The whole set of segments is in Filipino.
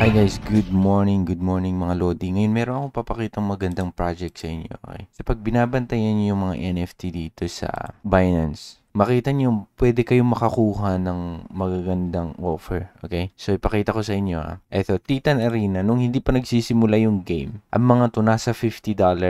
Hi guys, good morning, good morning mga Lodi. Ngayon meron akong papakitang magandang project sa inyo, okay? So pag niyo yung mga NFT dito sa Binance, makita niyo pwede kayong makakuha ng magagandang offer, okay? So ipakita ko sa inyo ha. Ah. Ito, Titan Arena, nung hindi pa nagsisimula yung game, ang mga to nasa $50, $20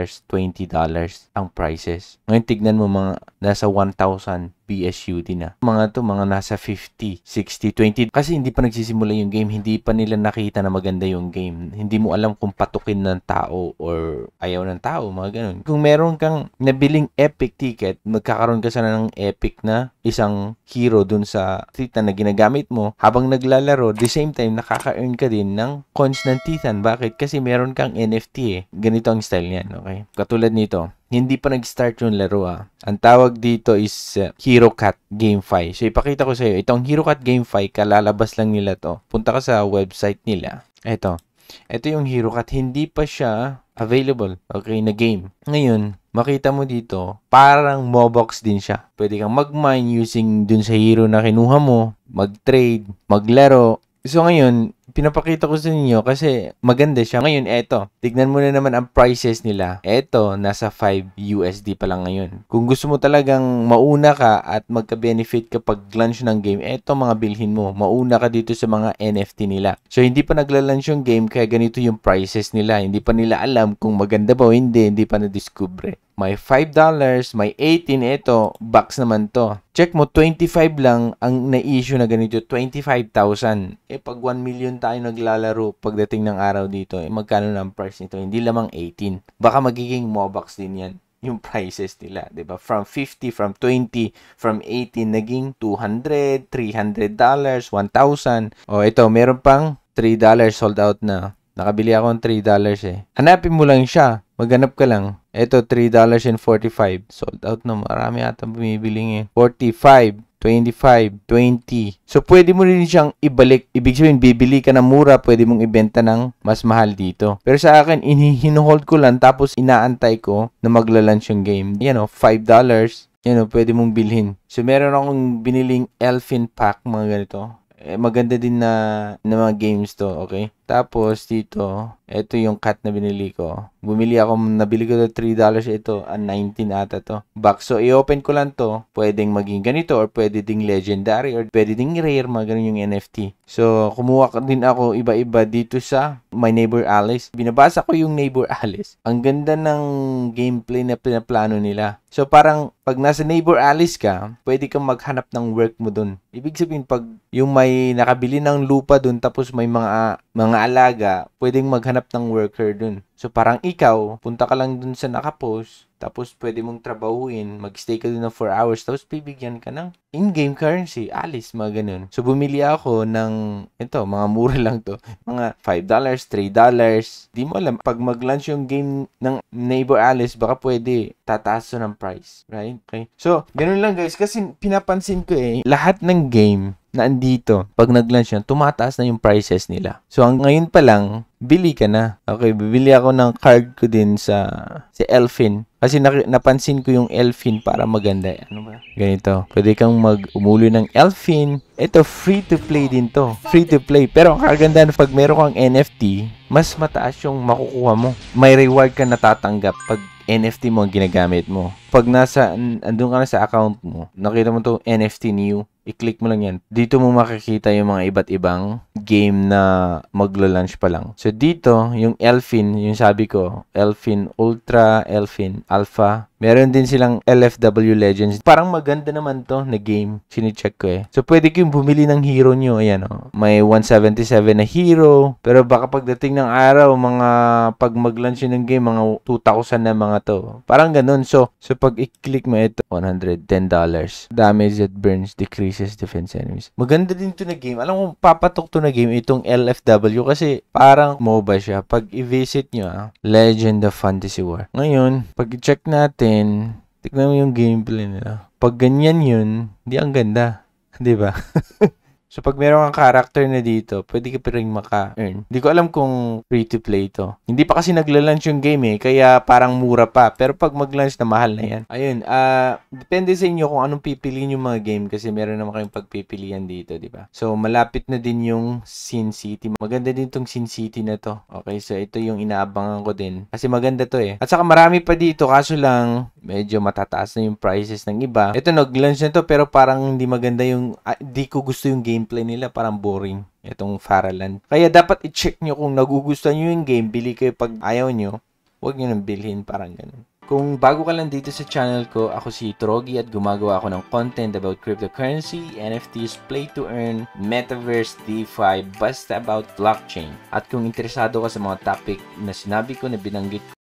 ang prices. Ngayon tignan mo mga nasa 1,000 BSUD na. Mga to, mga nasa 50, 60, 20. Kasi hindi pa nagsisimula yung game, hindi pa nila nakita na maganda yung game. Hindi mo alam kung patukin ng tao or ayaw ng tao, mga ganun. Kung meron kang nabiling epic ticket, magkakaroon ka sana ng epic na isang hero dun sa tita na ginagamit mo habang naglalaro, the same time nakaka-earn ka din ng coins ng titan. Bakit? Kasi meron kang NFT eh. Ganito ang style niyan, okay? Katulad nito, hindi pa nag-start yung laro ah. Ang tawag dito is uh, Hero Cat Game 5. So ipakita ko sa iyo, itong Hero Cat Game 5, kalalabas lang nila to. Punta ka sa website nila. Ito, ito yung hero at hindi pa siya available, okay, na game. Ngayon, makita mo dito, parang Mobox din siya. Pwede kang magmine using dun sa hero na kinuha mo, magtrade maglaro. So ngayon, pinapakita ko sa inyo kasi maganda siya. Ngayon, eto. Tignan muna naman ang prices nila. Eto, nasa 5 USD pa lang ngayon. Kung gusto mo talagang mauna ka at magka-benefit kapag launch ng game, eto mga bilhin mo. Mauna ka dito sa mga NFT nila. So, hindi pa nagla-launch yung game kaya ganito yung prices nila. Hindi pa nila alam kung maganda ba o hindi. Hindi pa na-discover. May $5, dollars, may 18. Ito, box naman to. Check mo, 25 lang ang na-issue na ganito, 25,000. Eh, pag 1 million tayo naglalaro pagdating ng araw dito, eh, magkano na ang price nito? Hindi lamang 18. Baka magiging MOBOX din yan yung prices nila, 'di ba? From 50, from 20, from 18 naging 200, 300 dollars, 1,000. oh, ito, meron pang 3 dollars sold out na. Nakabili ako ng 3 dollars eh. Hanapin mo lang siya. Maghanap ka lang. Ito, $3.45. Sold out na. Marami ata bumibili ngayon. 45 25, 20. So, pwede mo rin siyang ibalik. Ibig sabihin, bibili ka na mura, pwede mong ibenta ng mas mahal dito. Pero sa akin, hinohold ko lang, tapos inaantay ko na maglalunch yung game. Yan o, $5 yan o, oh, pwede mong bilhin. So, meron akong biniling Elfin Pack, mga ganito. Eh, maganda din na, na mga games to, okay? Tapos dito, ito yung cut na binili ko. Bumili ako, nabili ko na $3 ito, a 19 ata to. Back. So, i-open ko lang to. Pwedeng maging ganito or pwede ding legendary or pwede ding rare, mga ganun yung NFT. So, kumuha din ako iba-iba dito sa My Neighbor Alice. Binabasa ko yung Neighbor Alice. Ang ganda ng gameplay na pinaplano nila. So, parang pag nasa Neighbor Alice ka, pwede kang maghanap ng work mo dun. Ibig sabihin, pag yung may nakabili ng lupa dun tapos may mga mga maalaga, pwedeng maghanap ng worker dun. So parang ikaw, punta ka lang dun sa nakapost, tapos, pwede mong trabahuin, mag-stay ka dun ng 4 hours, tapos bibigyan ka ng in-game currency, alis, mga ganun. So, bumili ako ng, ito, mga mura lang to, mga $5, $3, di mo alam, pag mag-launch yung game ng Neighbor Alice, baka pwede tataas to ng price, right? Okay. So, ganun lang guys, kasi pinapansin ko eh, lahat ng game na andito, pag nag-launch yan, tumataas na yung prices nila. So, ang ngayon pa lang, bili ka na. Okay, bibili ako ng card ko din sa si Elfin. Kasi na, napansin ko yung elfin para maganda. Eh. Ano ba? Ganito. Pwede kang mag-umulo ng elfin. Ito, free to play din to. Free to play. Pero ang kagandahan, pag meron kang NFT, mas mataas yung makukuha mo. May reward ka natatanggap pag NFT mo ang ginagamit mo. Pag nasa, andun ka na sa account mo, nakita mo to NFT new, i-click mo lang yan. Dito mo makikita yung mga iba't ibang game na maglo-launch pa lang. So, dito, yung Elfin, yung sabi ko, Elfin Ultra, Elfin Alpha, Meron din silang LFW Legends. Parang maganda naman to na game. Sinicheck ko eh. So, pwede kayong bumili ng hero nyo. Ayan, oh. May 177 na hero. Pero baka pagdating ng araw, mga pag mag-launch ng game, mga 2,000 na mga to. Parang ganun. So, so pag i-click mo ito, $110. Damage that burns decreases defense enemies. Maganda din to na game. Alam mo, papatok to na game itong LFW kasi parang MOBA siya. Pag i-visit nyo, ah, Legend of Fantasy War. Ngayon, pag i-check natin, natin, tignan mo yung gameplay nila. Pag ganyan yun, di ang ganda. Di ba? So, pag meron kang character na dito, pwede ka pa rin maka-earn. Hindi ko alam kung free-to-play to. Hindi pa kasi nagla-launch yung game eh, kaya parang mura pa. Pero pag mag-launch na, mahal na yan. Ayun, uh, depende sa inyo kung anong pipiliin yung mga game kasi meron naman kayong pagpipilian dito, di ba? So, malapit na din yung Sin City. Maganda din tong Sin City na to. Okay, so ito yung inaabangan ko din. Kasi maganda to eh. At saka marami pa dito, kaso lang, medyo matataas na yung prices ng iba. Ito, nag-launch na to pero parang hindi maganda yung, ah, di ko gusto yung gameplay nila, parang boring itong Faraland. Kaya dapat i-check nyo kung nagugustuhan nyo yung game, bili kayo pag ayaw nyo, huwag nyo nang bilhin, parang ganun. Kung bago ka lang dito sa channel ko, ako si Trogi at gumagawa ako ng content about cryptocurrency, NFTs, play to earn, metaverse, DeFi, basta about blockchain. At kung interesado ka sa mga topic na sinabi ko na binanggit